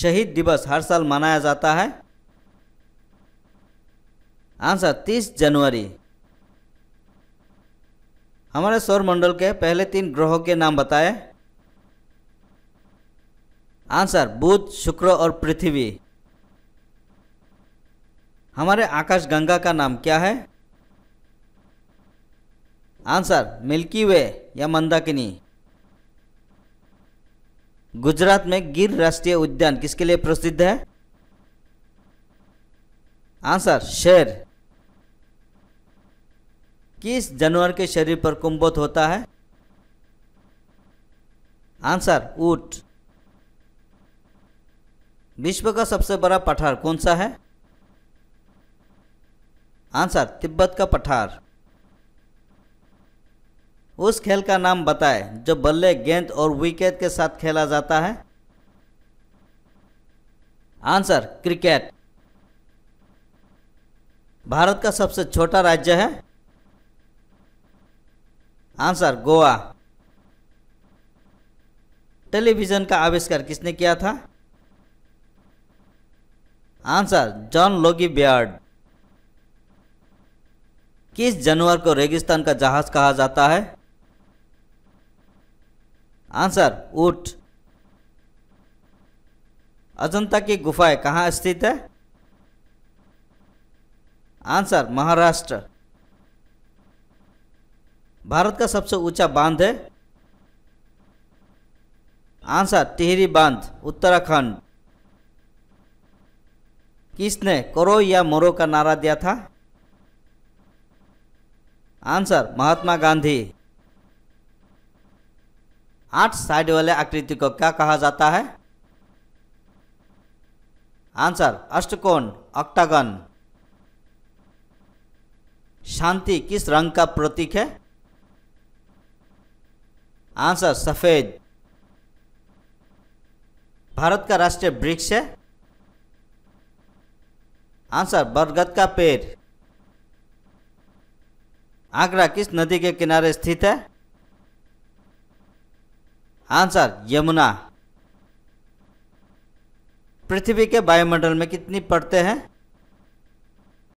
शहीद दिवस हर साल मनाया जाता है आंसर 30 जनवरी हमारे सौर मंडल के पहले तीन ग्रहों के नाम बताए आंसर बुध शुक्र और पृथ्वी हमारे आकाश गंगा का नाम क्या है आंसर मिल्की वे या मंदाकिनी गुजरात में गिर राष्ट्रीय उद्यान किसके लिए प्रसिद्ध है आंसर शेर किस जानवर के शरीर पर कुंभोत होता है आंसर ऊट विश्व का सबसे बड़ा पठार कौन सा है आंसर तिब्बत का पठार उस खेल का नाम बताएं जो बल्ले गेंद और विकेट के साथ खेला जाता है आंसर क्रिकेट भारत का सबसे छोटा राज्य है आंसर गोवा टेलीविज़न का आविष्कार किसने किया था आंसर जॉन लोगी बियर्ड किस जानवर को रेगिस्तान का जहाज कहा जाता है आंसर ऊट अजंता की गुफाएं कहाँ स्थित है आंसर महाराष्ट्र भारत का सबसे ऊंचा बांध है आंसर टिहरी बांध उत्तराखंड किसने करो या मरो का नारा दिया था आंसर महात्मा गांधी आठ साइड वाले आकृति को क्या कहा जाता है आंसर अष्टकोण ऑक्टागन शांति किस रंग का प्रतीक है आंसर सफेद भारत का राष्ट्रीय वृक्ष है आंसर बरगद का पेड़ आगरा किस नदी के किनारे स्थित है आंसर यमुना पृथ्वी के वायुमंडल में कितनी परतें हैं